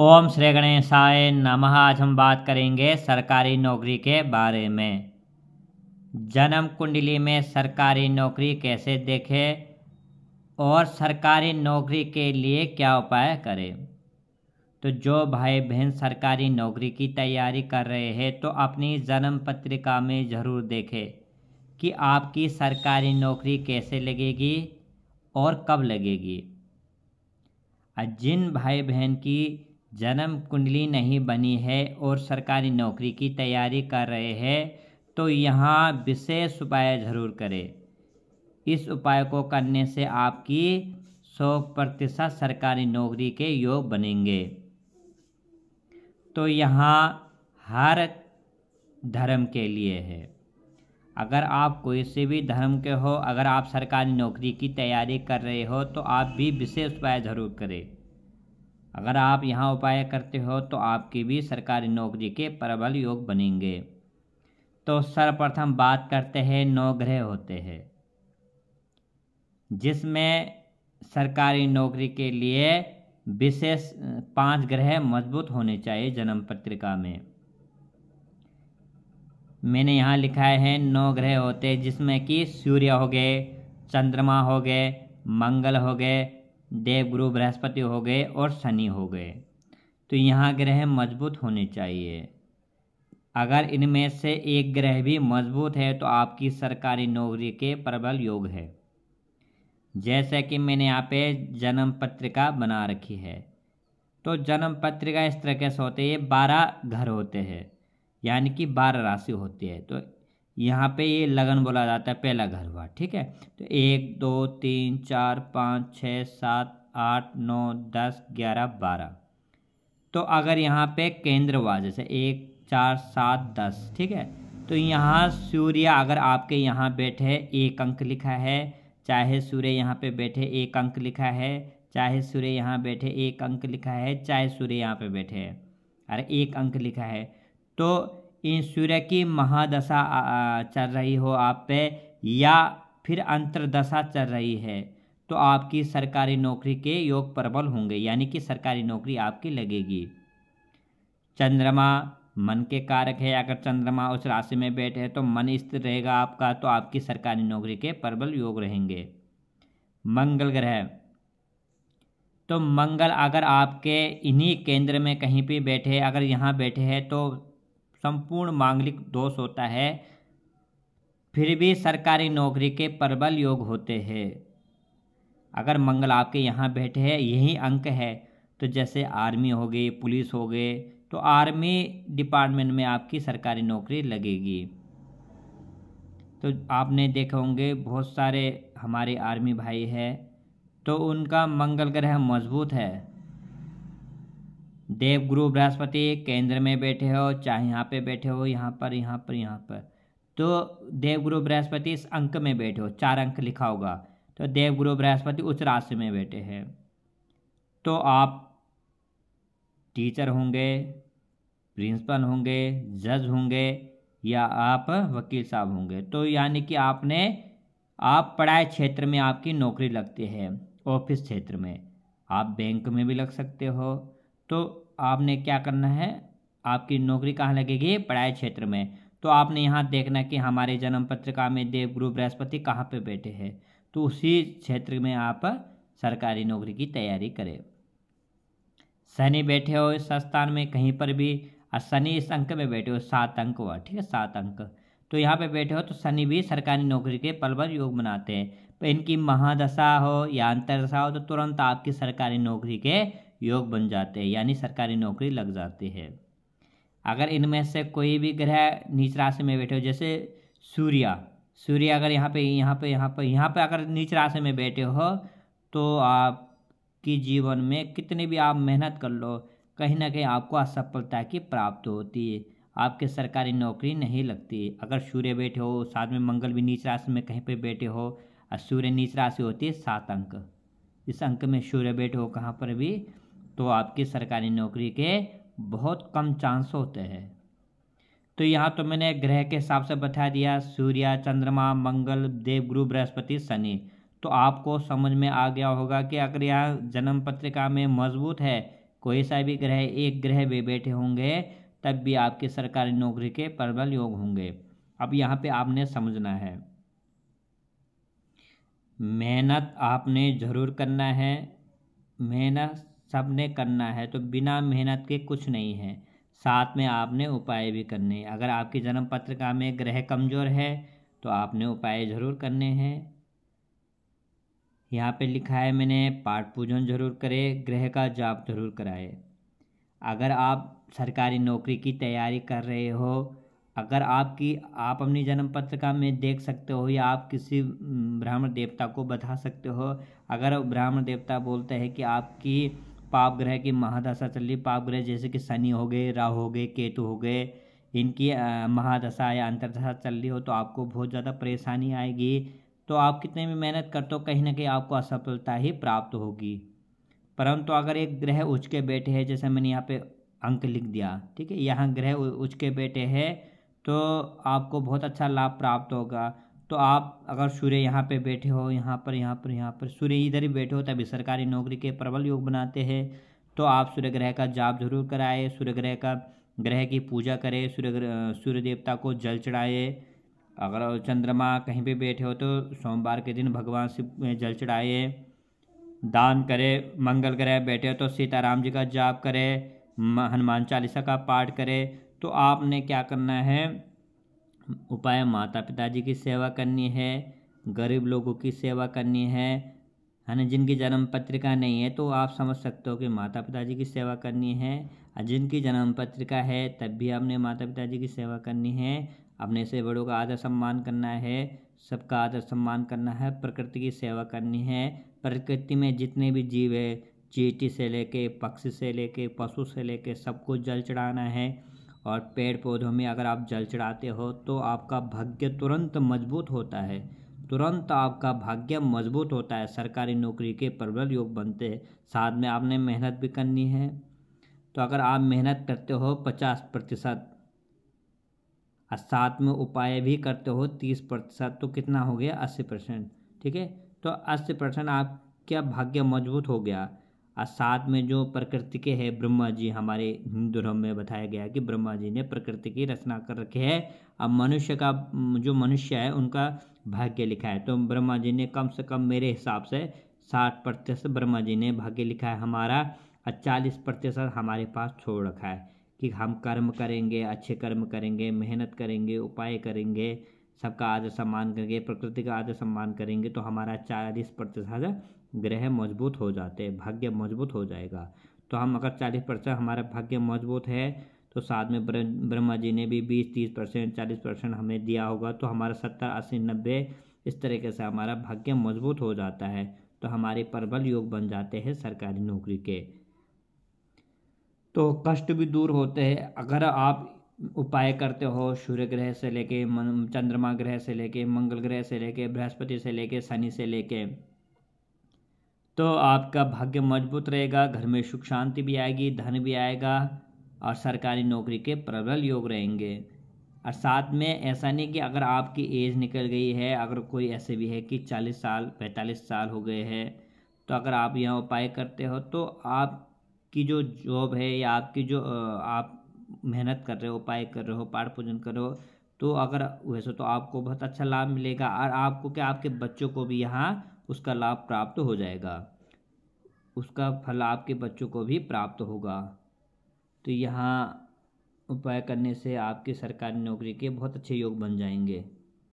ओम श्री गणेशाय नम आज हम बात करेंगे सरकारी नौकरी के बारे में जन्म कुंडली में सरकारी नौकरी कैसे देखें और सरकारी नौकरी के लिए क्या उपाय करें तो जो भाई बहन सरकारी नौकरी की तैयारी कर रहे हैं तो अपनी जन्म पत्रिका में ज़रूर देखें कि आपकी सरकारी नौकरी कैसे लगेगी और कब लगेगी जिन भाई बहन की जन्म कुंडली नहीं बनी है और सरकारी नौकरी की तैयारी कर रहे हैं तो यहाँ विशेष उपाय ज़रूर करें इस उपाय को करने से आपकी सौ प्रतिशत सरकारी नौकरी के योग बनेंगे तो यहाँ हर धर्म के लिए है अगर आप कोई से भी धर्म के हो अगर आप सरकारी नौकरी की तैयारी कर रहे हो तो आप भी विशेष उपाय ज़रूर करें अगर आप यहाँ उपाय करते हो तो आपकी भी सरकारी नौकरी के प्रबल योग बनेंगे तो सर्वप्रथम बात करते हैं नौ ग्रह होते हैं जिसमें सरकारी नौकरी के लिए विशेष पांच ग्रह मजबूत होने चाहिए जन्म पत्रिका में मैंने यहाँ लिखा है नौ ग्रह होते हैं जिसमें कि सूर्य हो गए चंद्रमा हो गए मंगल हो गए देव गुरु बृहस्पति हो गए और शनि हो गए तो यहाँ ग्रह मजबूत होने चाहिए अगर इनमें से एक ग्रह भी मजबूत है तो आपकी सरकारी नौकरी के प्रबल योग है जैसे कि मैंने यहाँ पे जन्म पत्रिका बना रखी है तो जन्म पत्रिका इस तरह से होते हैं बारह घर होते हैं यानी कि बारह राशि होती है तो यहाँ पे ये लगन बोला जाता है पहला घर हुआ ठीक है तो एक दो तीन चार पाँच छः सात आठ नौ दस ग्यारह बारह तो अगर यहाँ पे केंद्र हुआ जैसे एक चार सात दस ठीक है तो यहाँ सूर्य अगर आपके यहाँ बैठे एक अंक लिखा है चाहे सूर्य यहाँ पे बैठे एक अंक लिखा है चाहे सूर्य यहाँ बैठे एक अंक लिखा है चाहे सूर्य यहाँ पे बैठे है अरे एक अंक लिखा है तो इन सूर्य की महादशा चल रही हो आप पे या फिर अंतरदशा चल रही है तो आपकी सरकारी नौकरी के योग प्रबल होंगे यानी कि सरकारी नौकरी आपकी लगेगी चंद्रमा मन के कारक है अगर चंद्रमा उस राशि में बैठे तो मन स्थिर रहेगा आपका तो आपकी सरकारी नौकरी के प्रबल योग रहेंगे मंगल ग्रह तो मंगल अगर आपके इन्हीं केंद्र में कहीं पर बैठे अगर यहाँ बैठे हैं तो संपूर्ण मांगलिक दोष होता है फिर भी सरकारी नौकरी के प्रबल योग होते हैं अगर मंगल आपके यहाँ बैठे हैं यही अंक है तो जैसे आर्मी हो गई पुलिस हो गए तो आर्मी डिपार्टमेंट में आपकी सरकारी नौकरी लगेगी तो आपने देखे होंगे बहुत सारे हमारे आर्मी भाई हैं तो उनका मंगल ग्रह मजबूत है देव गुरु बृहस्पति केंद्र में बैठे हो चाहे यहाँ पे बैठे हो यहाँ पर यहाँ पर यहाँ पर तो देव गुरु बृहस्पति इस अंक में बैठे हो चार अंक लिखा होगा तो देव गुरु बृहस्पति उस राशि में बैठे हैं तो आप टीचर होंगे प्रिंसिपल होंगे जज होंगे या आप वकील साहब होंगे तो यानी कि आपने आप पढ़ाई क्षेत्र में आपकी नौकरी लगती है ऑफिस क्षेत्र में आप बैंक में भी लग सकते हो तो आपने क्या करना है आपकी नौकरी कहाँ लगेगी पढ़ाई क्षेत्र में तो आपने यहाँ देखना कि हमारे जन्म पत्रिका में देव गुरु बृहस्पति कहाँ पे बैठे हैं तो उसी क्षेत्र में आप सरकारी नौकरी की तैयारी करें शनि बैठे हो इस स्थान में कहीं पर भी और शनि इस अंक में बैठे हो सात अंक हुआ ठीक है सात अंक तो यहाँ पे बैठे हो तो शनि भी सरकारी नौकरी के पल पर योग बनाते हैं तो इनकी महादशा हो या अंतरदशा हो तो तुरंत आपकी सरकारी नौकरी के योग बन जाते हैं यानी सरकारी नौकरी लग जाती है अगर इनमें से कोई भी ग्रह नीच राशि में बैठे हो जैसे सूर्य सूर्य अगर यहाँ पे यहाँ पे यहाँ पे यहाँ पे अगर नीच राशि में बैठे हो तो आपकी जीवन में कितनी भी आप मेहनत कर लो कहीं ना कहीं आपको असफलता की प्राप्त होती है आपके सरकारी नौकरी नहीं लगती अगर सूर्य बैठे हो साथ में मंगल भी नीच राशि में कहीं पर बैठे हो और सूर्य नीच राशि होती है सात अंक इस अंक में सूर्य बैठे हो कहाँ पर भी तो आपकी सरकारी नौकरी के बहुत कम चांस होते हैं तो यहाँ तो मैंने ग्रह के हिसाब से बता दिया सूर्य चंद्रमा मंगल देव गुरु बृहस्पति शनि तो आपको समझ में आ गया होगा कि अगर यहाँ जन्म पत्रिका में मजबूत है कोई सा भी ग्रह एक ग्रह भी बैठे होंगे तब भी आपकी सरकारी नौकरी के प्रबल योग होंगे अब यहाँ पे आपने समझना है मेहनत आपने ज़रूर करना है मेहनत सबने करना है तो बिना मेहनत के कुछ नहीं है साथ में आपने उपाय भी करने अगर आपकी जन्म पत्रिका में ग्रह कमज़ोर है तो आपने उपाय ज़रूर करने हैं यहाँ पे लिखा है मैंने पाठ पूजन जरूर करें ग्रह का जाप जरूर कराए अगर आप सरकारी नौकरी की तैयारी कर रहे हो अगर आपकी आप अपनी जन्म पत्रिका में देख सकते हो या आप किसी ब्राह्मण देवता को बता सकते हो अगर ब्राह्मण देवता बोलते हैं कि आपकी पाप ग्रह की महादशा चल रही पाप ग्रह जैसे कि शनि हो गए राहु हो गए केतु हो गए इनकी महादशा या अंतरदशा चल रही हो तो आपको बहुत ज़्यादा परेशानी आएगी तो आप कितने भी मेहनत करते हो कहीं ना कहीं आपको असफलता ही प्राप्त होगी परंतु अगर एक ग्रह उच्च के बैठे है जैसे मैंने यहाँ पे अंक लिख दिया ठीक है यहाँ ग्रह उच्च के बैठे है तो आपको बहुत अच्छा लाभ प्राप्त होगा तो आप अगर सूर्य यहाँ पे बैठे हो यहाँ पर यहाँ पर यहाँ पर सूर्य इधर ही बैठे हो तभी सरकारी नौकरी के प्रबल योग बनाते हैं तो आप सूर्य ग्रह का जाप जरूर कराए सूर्य ग्रह का ग्रह की पूजा करें सूर्य सूर्य देवता को जल चढ़ाए अगर चंद्रमा कहीं भी बैठे हो तो सोमवार के दिन भगवान से जल चढ़ाए दान करें मंगल ग्रह बैठे हो तो सीताराम जी का जाप करें हनुमान चालीसा का पाठ करें तो आपने क्या करना है उपाय माता पिताजी की सेवा करनी है गरीब लोगों की सेवा करनी है है ना जिनकी जन्म पत्रिका नहीं है तो आप समझ सकते हो कि माता पिताजी की सेवा करनी है और जिनकी जन्म पत्रिका है तब भी आपने माता पिताजी की सेवा करनी है अपने से बड़ों का आदर सम्मान करना है सबका आदर सम्मान करना है प्रकृति की सेवा करनी है प्रकृति में जितने भी जीव है चीटी से लेके पक्षी से लेके पशु से लेके सबको जल चढ़ाना है और पेड़ पौधों में अगर आप जल चढ़ाते हो तो आपका भाग्य तुरंत मजबूत होता है तुरंत आपका भाग्य मजबूत होता है सरकारी नौकरी के प्रबल योग बनते हैं साथ में आपने मेहनत भी करनी है तो अगर आप मेहनत करते हो पचास प्रतिशत और साथ में उपाय भी करते हो तीस प्रतिशत तो कितना हो गया अस्सी परसेंट ठीक है तो अस्सी परसेंट आपका भाग्य मजबूत हो गया और साथ में जो प्रकृति के है ब्रह्मा जी हमारे हिंदू धर्म में बताया गया कि ब्रह्मा जी ने प्रकृति की रचना कर रखी है अब मनुष्य का जो मनुष्य है उनका भाग्य लिखा है तो ब्रह्मा जी ने कम से कम मेरे हिसाब से साठ प्रतिशत ब्रह्मा जी ने भाग्य लिखा है हमारा और चालीस प्रतिशत हमारे पास छोड़ रखा है कि हम कर्म करेंगे अच्छे कर्म करेंगे मेहनत करेंगे उपाय करेंगे सबका आदर सम्मान करेंगे प्रकृति का आदर सम्मान करेंगे तो हमारा चालीस प्रतिशत ग्रह मजबूत हो जाते भाग्य मजबूत हो जाएगा तो हम अगर चालीस परसेंट हमारा भाग्य मजबूत है तो साथ में ब्रह्मा जी ने भी बीस तीस परसेंट चालीस परसेंट हमें दिया होगा तो हमारा सत्तर अस्सी नब्बे इस तरीके से हमारा भाग्य मजबूत हो जाता है तो हमारे प्रबल योग बन जाते हैं सरकारी नौकरी के तो कष्ट भी दूर होते हैं अगर आप उपाय करते हो सूर्य ग्रह से लेके चंद्रमा ग्रह से लेके मंगल ग्रह से लेके बृहस्पति से लेके शनि से लेके तो आपका भाग्य मजबूत रहेगा घर में सुख शांति भी आएगी धन भी आएगा और सरकारी नौकरी के प्रबल योग रहेंगे और साथ में ऐसा नहीं कि अगर आपकी एज निकल गई है अगर कोई ऐसे भी है कि चालीस साल पैंतालीस साल हो गए हैं तो अगर आप यहाँ उपाय करते हो तो आपकी जो जॉब है या आपकी जो आप मेहनत कर रहे हो उपाय कर रहे हो पाठ पूजन कर रहे हो तो अगर वैसे तो आपको बहुत अच्छा लाभ मिलेगा और आपको क्या आपके बच्चों को भी यहाँ उसका लाभ प्राप्त हो जाएगा उसका फल आपके बच्चों को भी प्राप्त होगा तो यहाँ उपाय करने से आपके सरकारी नौकरी के बहुत अच्छे योग बन जाएंगे